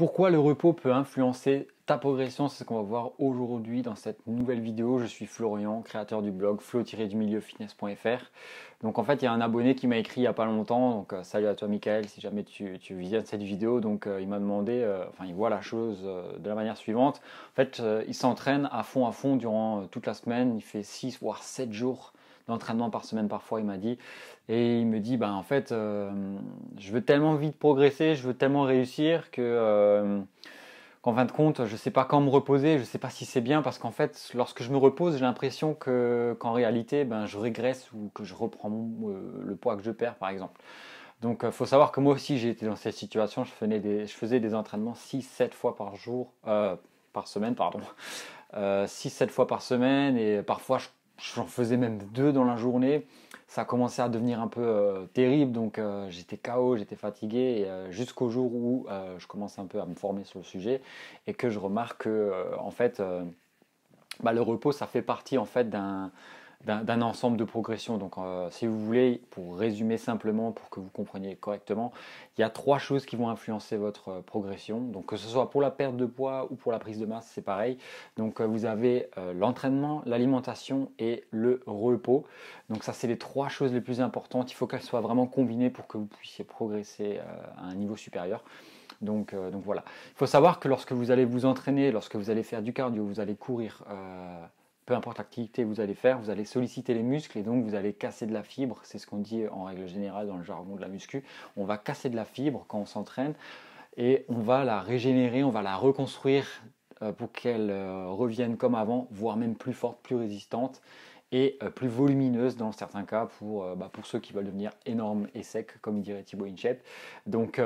Pourquoi le repos peut influencer ta progression C'est ce qu'on va voir aujourd'hui dans cette nouvelle vidéo. Je suis Florian, créateur du blog flow-du-milieu-fitness.fr. Donc en fait, il y a un abonné qui m'a écrit il n'y a pas longtemps. Donc euh, salut à toi Michael, si jamais tu, tu visionnes cette vidéo. Donc euh, il m'a demandé, euh, enfin il voit la chose de la manière suivante. En fait, il s'entraîne à fond à fond durant toute la semaine. Il fait 6 voire 7 jours entraînement par semaine parfois, il m'a dit. Et il me dit, bah, en fait, euh, je veux tellement vite progresser, je veux tellement réussir que... Euh, qu'en fin de compte, je sais pas quand me reposer, je sais pas si c'est bien, parce qu'en fait, lorsque je me repose, j'ai l'impression que, qu'en réalité, ben, je régresse ou que je reprends euh, le poids que je perds, par exemple. Donc, faut savoir que moi aussi, j'ai été dans cette situation. Je, faisais des, je faisais des entraînements 6-7 fois par jour, par semaine, pardon. Euh, 6-7 fois par semaine, et parfois, je j'en faisais même deux dans la journée. Ça commençait à devenir un peu euh, terrible, donc euh, j'étais KO, j'étais fatigué, euh, jusqu'au jour où je commence un peu à me former sur le sujet et que je remarque que en fait, bah, le repos, ça fait partie en fait d'un d'un ensemble de progression Donc, euh, si vous voulez, pour résumer simplement, pour que vous compreniez correctement, il y a trois choses qui vont influencer votre euh, progression. Donc, que ce soit pour la perte de poids ou pour la prise de masse, c'est pareil. Donc, euh, vous avez l'entraînement, l'alimentation et le repos. Donc, ça, c'est les trois choses les plus importantes. Il faut qu'elles soient vraiment combinées pour que vous puissiez progresser à un niveau supérieur. Donc, donc voilà. Il faut savoir que lorsque vous allez vous entraîner, lorsque vous allez faire du cardio, vous allez courir peu importe l'activité que vous allez faire, vous allez solliciter les muscles et donc vous allez casser de la fibre. C'est ce qu'on dit en règle générale dans le jargon de la muscu. On va casser de la fibre quand on s'entraîne et on va la régénérer, on va la reconstruire euh, pour qu'elle euh, revienne comme avant, voire même plus forte, plus résistante et euh, plus volumineuse dans certains cas pour, bah, pour ceux qui veulent devenir énormes et secs, comme dirait Thibaut Inchep. Donc,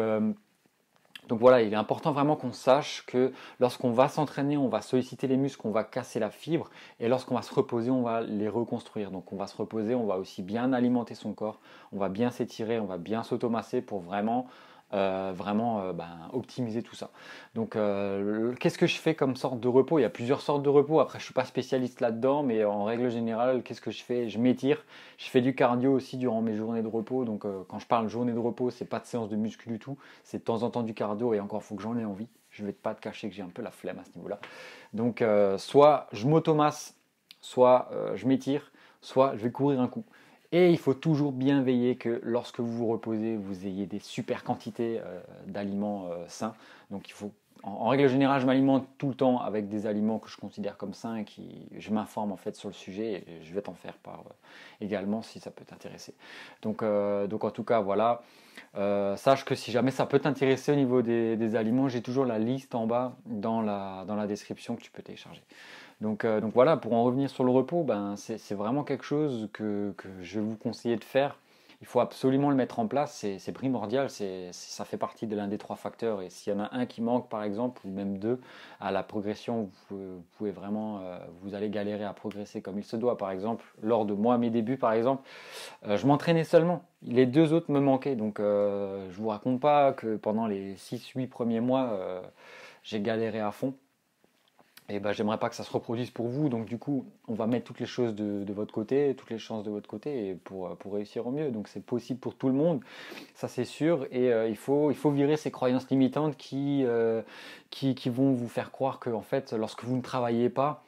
donc voilà, il est important vraiment qu'on sache que lorsqu'on va s'entraîner, on va solliciter les muscles, on va casser la fibre, et lorsqu'on va se reposer, on va les reconstruire. Donc on va se reposer, on va aussi bien alimenter son corps, on va bien s'étirer, on va bien s'automasser pour vraiment euh, vraiment euh, ben, optimiser tout ça. Donc euh, qu'est-ce que je fais comme sorte de repos Il y a plusieurs sortes de repos, après je suis pas spécialiste là-dedans, mais en règle générale, qu'est-ce que je fais Je m'étire, je fais du cardio aussi durant mes journées de repos, donc quand je parle journée de repos, c'est pas de séance de muscu du tout, c'est de temps en temps du cardio, et encore faut que j'en ai envie, je vais pas te cacher que j'ai un peu la flemme à ce niveau-là. Donc soit je m'automasse, soit je m'étire, soit je vais courir un coup. Et il faut toujours bien veiller que lorsque vous vous reposez, vous ayez des super quantités euh, d'aliments euh, sains. Donc il faut, en, règle générale, je m'alimente tout le temps avec des aliments que je considère comme sains, et qui, je m'informe en fait sur le sujet et je vais t'en faire part euh, également si ça peut t'intéresser. Donc, en tout cas, voilà. sache que si jamais ça peut t'intéresser au niveau des, aliments, j'ai toujours la liste en bas dans dans la description que tu peux télécharger. Euh, donc, voilà, pour en revenir sur le repos, ben, c'est vraiment quelque chose que, je vais vous conseiller de faire. Il faut absolument le mettre en place, c'est primordial, ça fait partie de l'un des trois facteurs. Et s'il y en a un qui manque, par exemple, ou même deux, à la progression, vous pouvez vraiment, euh, vous allez galérer à progresser comme il se doit. Par exemple, lors de moi, mes débuts, par exemple, euh, je m'entraînais seulement. Les deux autres me manquaient. Donc, je ne vous raconte pas que pendant les 6-8 premiers mois, j'ai galéré à fond. Et eh ben, j'aimerais pas que ça se reproduise pour vous. Donc du coup, on va mettre toutes les choses de, votre côté, toutes les chances de votre côté pour, euh, pour réussir au mieux. Donc c'est possible pour tout le monde, ça c'est sûr. Et euh, il, faut, il faut virer ces croyances limitantes qui, euh, qui, qui, vont vous faire croire que en fait, lorsque vous ne travaillez pas,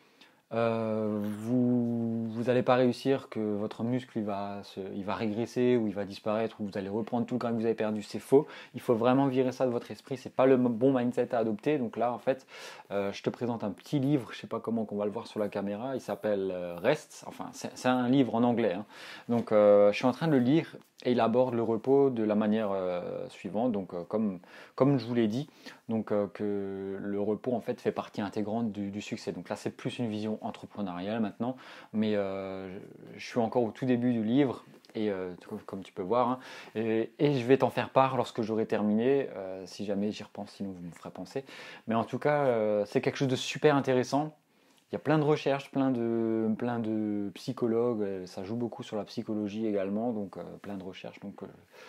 euh, vous n'allez pas réussir, que votre muscle il va, il va régresser ou il va disparaître ou vous allez reprendre tout le que vous avez perdu, c'est faux. Il faut vraiment virer ça de votre esprit, c'est pas le bon mindset à adopter. Donc là, en fait, euh, je te présente un petit livre, je sais pas comment qu'on va le voir sur la caméra, il s'appelle euh, Rest, enfin c'est un livre en anglais. Hein. Donc je suis en train de le lire et il aborde le repos de la manière euh, suivante, donc euh, comme, comme je vous l'ai dit, donc euh, que le repos en fait fait partie intégrante du, succès. Donc là c'est plus une vision entrepreneuriale maintenant, mais je suis encore au tout début du livre et comme tu peux voir, hein, et, je vais t'en faire part lorsque j'aurai terminé, si jamais j'y repense, sinon vous me ferez penser. Mais en tout cas c'est quelque chose de super intéressant il y a plein de recherches, plein de, plein de psychologues, euh, ça joue beaucoup sur la psychologie également, donc euh, plein de recherches, donc euh,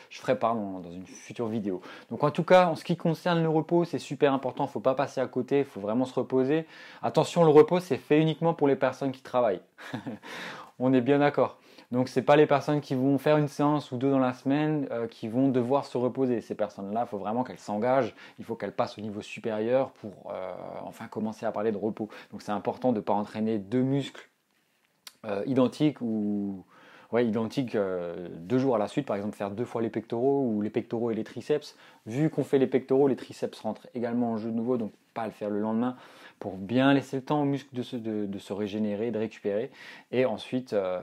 je ferai part dans, une future vidéo. Donc en tout cas, en ce qui concerne le repos, c'est super important, il faut pas passer à côté, il faut vraiment se reposer. Attention, le repos, c'est fait uniquement pour les personnes qui travaillent. On est bien d'accord. Donc c'est pas les personnes qui vont faire une séance ou deux dans la semaine euh, qui vont devoir se reposer. Ces personnes-là, il faut vraiment qu'elles s'engagent, il faut qu'elles passent au niveau supérieur pour euh, enfin commencer à parler de repos. Donc c'est important de ne pas entraîner deux muscles euh, identiques ou ouais, identique, euh, deux jours à la suite, par exemple faire deux fois les pectoraux ou les pectoraux et les triceps. Vu qu'on fait les pectoraux, les triceps rentrent également en jeu de nouveau, donc pas le faire le lendemain pour bien laisser le temps aux muscles de se, régénérer, de récupérer. Et ensuite, euh,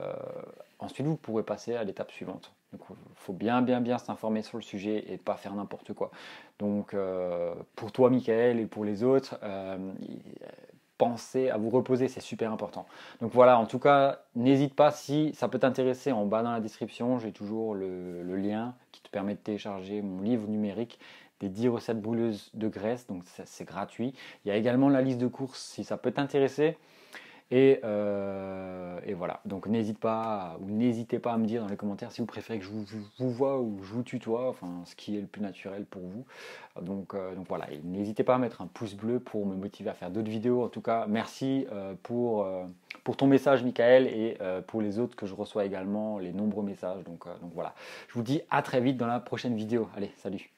ensuite vous pourrez passer à l'étape suivante. Donc il faut bien bien bien s'informer sur le sujet et pas faire n'importe quoi. Donc euh, pour toi Michael et pour les autres, Penser à vous reposer, c'est super important. Donc voilà, en tout cas, n'hésite pas si ça peut t'intéresser. En bas dans la description, j'ai toujours le, lien qui te permet de télécharger mon livre numérique des 10 recettes bouleuses de graisse. Donc c'est gratuit. Il y a également la liste de courses si ça peut t'intéresser. Euh, et, voilà. Donc n'hésite pas ou n'hésitez pas à me dire dans les commentaires si vous préférez que je vous, vois ou je vous tutoie, enfin ce qui est le plus naturel pour vous. Donc, euh, voilà. n'hésitez pas à mettre un pouce bleu pour me motiver à faire d'autres vidéos. En tout cas, merci euh, pour, ton message, Michael, et pour les autres que je reçois également, les nombreux messages. donc voilà. Je vous dis à très vite dans la prochaine vidéo. Allez, salut.